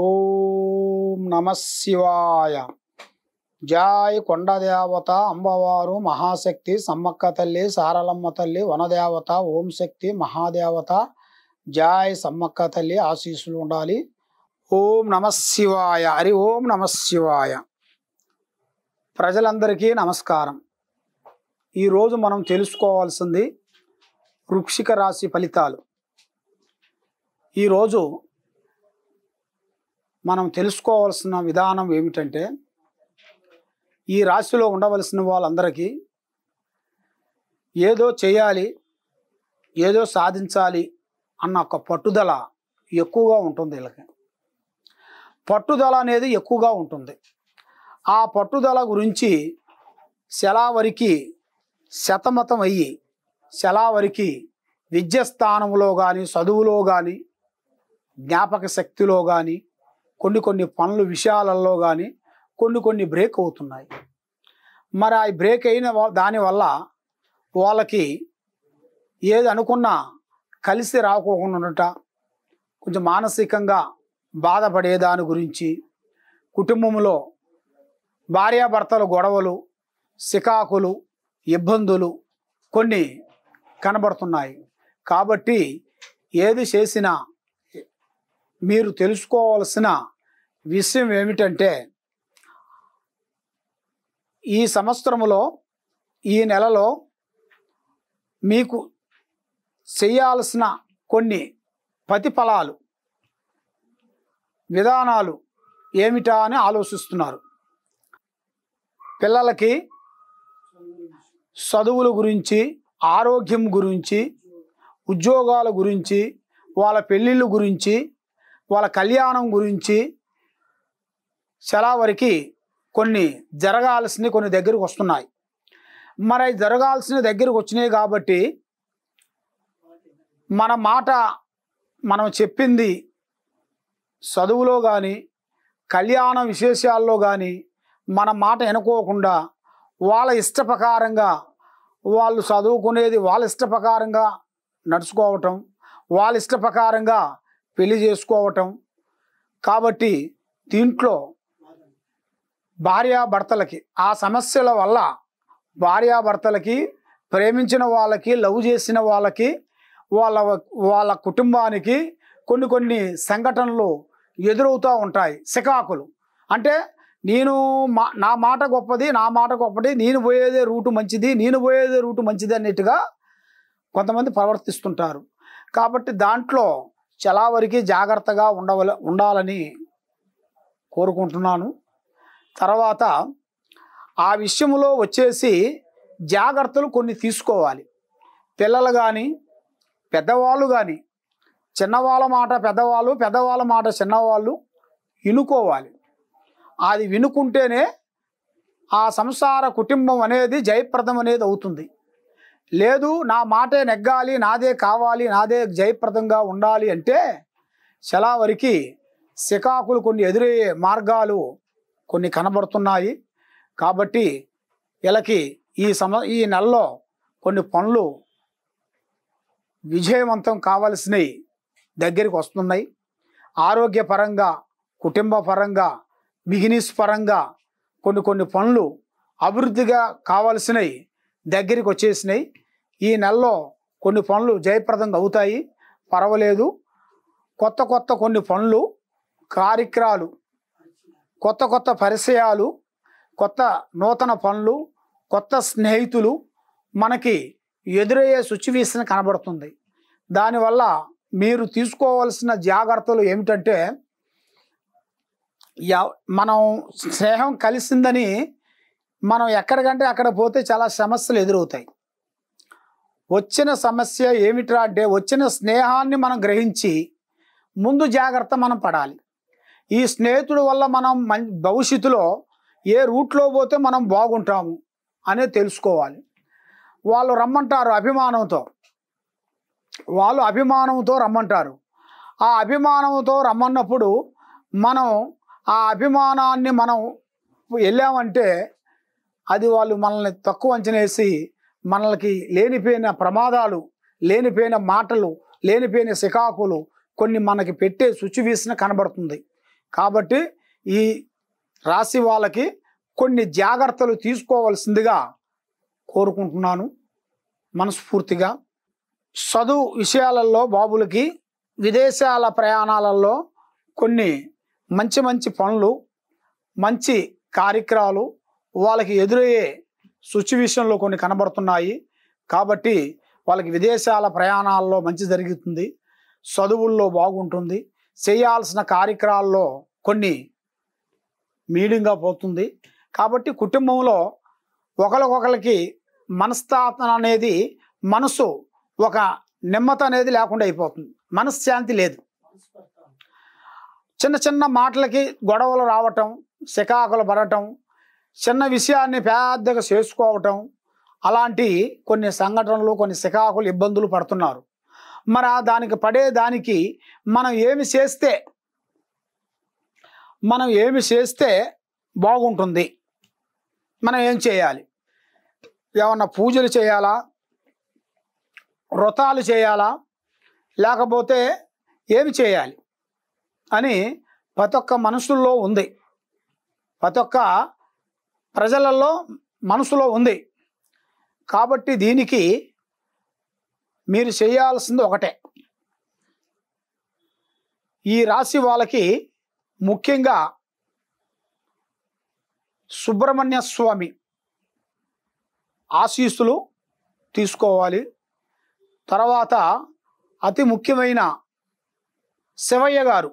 ఓం నమ శివాయ జాయ్ కొండదేవత అంబవారు మహాశక్తి సమ్మక్క తల్లి సారలమ్మ తల్లి వనదేవత ఓం శక్తి మహాదేవత జాయ్ సమ్మక్క తల్లి ఆశీస్సులు ఉండాలి ఓం నమ శివాయ హరి ఓం నమ శివాయ ప్రజలందరికీ నమస్కారం ఈరోజు మనం తెలుసుకోవాల్సింది వృక్షిక రాశి ఫలితాలు ఈరోజు మనం తెలుసుకోవాల్సిన విధానం ఏమిటంటే ఈ రాశిలో ఉండవలసిన వాళ్ళందరికీ ఏదో చేయాలి ఏదో సాధించాలి అన్న ఒక పట్టుదల ఎక్కువగా ఉంటుంది వీళ్ళకి పట్టుదల అనేది ఎక్కువగా ఉంటుంది ఆ పట్టుదల గురించి శలావరికి శతమతం అయ్యి శలావరికి విద్యస్థానంలో కానీ చదువులో కానీ జ్ఞాపక శక్తిలో కానీ కొన్ని కొన్ని పనులు విషయాలలో కానీ కొన్ని కొన్ని బ్రేక్ అవుతున్నాయి మరి ఆ బ్రేక్ అయిన దానివల్ల వాళ్ళకి ఏది అనుకున్నా కలిసి రాకోకుండా కొంచెం మానసికంగా బాధపడే దాని గురించి కుటుంబంలో భార్యాభర్తల గొడవలు సికాకులు ఇబ్బందులు కొన్ని కనబడుతున్నాయి కాబట్టి ఏది చేసినా మీరు తెలుసుకోవాల్సిన విషయం ఏమిటంటే ఈ సంవత్సరంలో ఈ నెలలో మీకు చేయాల్సిన కొన్ని ప్రతిఫలాలు విధానాలు ఏమిటా అని ఆలోచిస్తున్నారు పిల్లలకి చదువుల గురించి ఆరోగ్యం గురించి ఉద్యోగాల గురించి వాళ్ళ పెళ్ళిళ్ళు గురించి వాళ్ళ కళ్యాణం గురించి చాలా కొన్ని జరగాల్సినవి కొన్ని దగ్గరకు వస్తున్నాయి మరి జరగాల్సిన దగ్గరకు వచ్చినాయి కాబట్టి మన మాట మనం చెప్పింది చదువులో కానీ కళ్యాణ విశేషాల్లో కానీ మన మాట ఎనుకోకుండా వాళ్ళ ఇష్ట ప్రకారంగా వాళ్ళు చదువుకునేది వాళ్ళ ఇష్ట ప్రకారంగా నడుచుకోవటం వాళ్ళ ఇష్ట ప్రకారంగా పెళ్లి చేసుకోవటం కాబట్టి దీంట్లో భార్యాభర్తలకి ఆ సమస్యల వల్ల భార్యాభర్తలకి ప్రేమించిన వాళ్ళకి లవ్ చేసిన వాళ్ళకి వాళ్ళ వాళ్ళ కుటుంబానికి కొన్ని కొన్ని సంఘటనలు ఎదురవుతూ ఉంటాయి సికాకులు అంటే నేను మా నా మాట గొప్పది నా మాట గొప్పది నేను పోయేదే రూటు మంచిది నేను పోయేదే రూటు మంచిది అన్నట్టుగా కొంతమంది ప్రవర్తిస్తుంటారు కాబట్టి దాంట్లో చాలా వరకు జాగ్రత్తగా ఉండవల ఉండాలని కోరుకుంటున్నాను తర్వాత ఆ విషయంలో వచ్చేసి జాగ్రత్తలు కొన్ని తీసుకోవాలి పిల్లలు కానీ పెద్దవాళ్ళు కానీ చిన్నవాళ్ళ మాట పెద్దవాళ్ళు పెద్దవాళ్ళ మాట చిన్నవాళ్ళు వినుకోవాలి అది వినుకుంటేనే ఆ సంసార కుటుంబం అనేది జయప్రదం అనేది అవుతుంది లేదు నా మాటే నెగ్గాలి నాదే కావాలి నాదే జయప్రదంగా ఉండాలి అంటే చాలా శికాకులు కొన్ని ఎదురయ్యే మార్గాలు కొన్ని కనబడుతున్నాయి కాబట్టి వీళ్ళకి ఈ సమ ఈ నెలలో కొన్ని పనులు విజయవంతం కావాల్సినవి దగ్గరికి వస్తున్నాయి ఆరోగ్యపరంగా కుటుంబ పరంగా బిజినెస్ పరంగా కొన్ని కొన్ని పనులు అభివృద్ధిగా కావాల్సినవి దగ్గరికి వచ్చేసినాయి ఈ నెలలో కొన్ని పనులు జయప్రదంగా అవుతాయి పర్వాలేదు కొత్త కొత్త కొన్ని పనులు కార్యక్రమాలు కొత్త కొత్త పరిచయాలు కొత్త నూతన పనులు కొత్త స్నేహితులు మనకి ఎదురయ్యే సిచ్యువేషన్ కనబడుతుంది దానివల్ల మీరు తీసుకోవాల్సిన జాగ్రత్తలు ఏమిటంటే మనం స్నేహం కలిసిందని మనం ఎక్కడికంటే అక్కడ పోతే చాలా సమస్యలు ఎదురవుతాయి వచ్చిన సమస్య ఏమిట్రా అంటే వచ్చిన స్నేహాన్ని మనం గ్రహించి ముందు జాగ్రత్త మనం పడాలి ఈ స్నేహితుడు వల్ల మనం మం భవిష్యత్తులో ఏ రూట్లో పోతే మనం బాగుంటాము అనే తెలుసుకోవాలి వాళ్ళు రమ్మంటారు అభిమానంతో వాళ్ళు అభిమానంతో రమ్మంటారు ఆ అభిమానంతో రమ్మన్నప్పుడు మనం ఆ అభిమానాన్ని మనం వెళ్ళామంటే అది వాళ్ళు మనల్ని తక్కువ అంచనేసి మనకి లేనిపోయిన ప్రమాదాలు లేనిపోయిన మాటలు లేనిపోయిన సికాకులు కొన్ని మనకి పెట్టే శుచి వీసిన కనబడుతుంది కాబట్టి ఈ రాశి వాళ్ళకి కొన్ని జాగ్రత్తలు తీసుకోవాల్సిందిగా కోరుకుంటున్నాను మనస్ఫూర్తిగా చదువు విషయాలలో బాబులకి విదేశాల ప్రయాణాలలో కొన్ని మంచి మంచి పనులు మంచి కార్యక్రమాలు వాళ్ళకి ఎదురయ్యే సిచ్యువేషన్లో కొన్ని కనబడుతున్నాయి కాబట్టి వాళ్ళకి విదేశాల ప్రయాణాల్లో మంచి జరుగుతుంది చదువుల్లో బాగుంటుంది చేయాల్సిన కార్యక్రమాల్లో కొన్ని మీడింగ్గా పోతుంది కాబట్టి కుటుంబంలో ఒకరికొకరికి మనస్తాపన అనేది మనసు ఒక నెమ్మత అనేది లేకుండా అయిపోతుంది మనశ్శాంతి లేదు చిన్న చిన్న మాటలకి గొడవలు రావటం శికాకులు పడటం చిన్న విషయాన్ని పెద్దగా చేసుకోవటం అలాంటి కొన్ని సంఘటనలు కొన్ని శిఖాకులు ఇబ్బందులు పడుతున్నారు మరి దానికి పడే దానికి మనం ఏమి చేస్తే మనం ఏమి చేస్తే బాగుంటుంది మనం ఏం చేయాలి ఏమన్నా పూజలు చేయాలా వ్రతాలు చేయాలా లేకపోతే ఏమి చేయాలి అని ప్రతి ఒక్క మనసుల్లో ఉంది ప్రతి ఒక్క ప్రజలలో మనసులో ఉంది కాబట్టి దీనికి మీరు చేయాల్సింది ఒకటే ఈ రాశి వాళ్ళకి ముఖ్యంగా సుబ్రహ్మణ్య స్వామి ఆశీస్సులు తీసుకోవాలి తర్వాత అతి ముఖ్యమైన శివయ్య గారు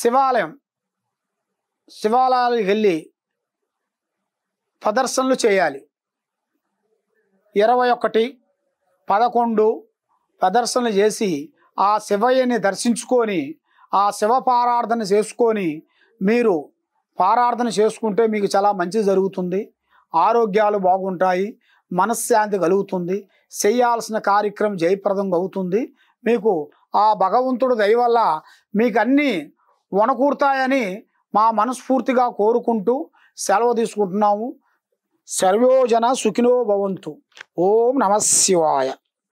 శివాలయం శివాలయాలకు వెళ్ళి ప్రదర్శనలు చేయాలి ఇరవై ఒకటి పదకొండు ప్రదర్శనలు చేసి ఆ శివయ్యని దర్శించుకొని ఆ శివ పారార్థన చేసుకొని మీరు పారార్థన చేసుకుంటే మీకు చాలా మంచి జరుగుతుంది ఆరోగ్యాలు బాగుంటాయి మనశ్శాంతి కలుగుతుంది చేయాల్సిన కార్యక్రమం జయప్రదంగా అవుతుంది మీకు ఆ భగవంతుడు దయవల్ల మీకు అన్నీ వణకూరుతాయని మా మనస్ఫూర్తిగా కోరుకుంటూ సెలవు తీసుకుంటున్నాము సర్వోజన సుఖినో భవంతు ఓం నమ శివాయ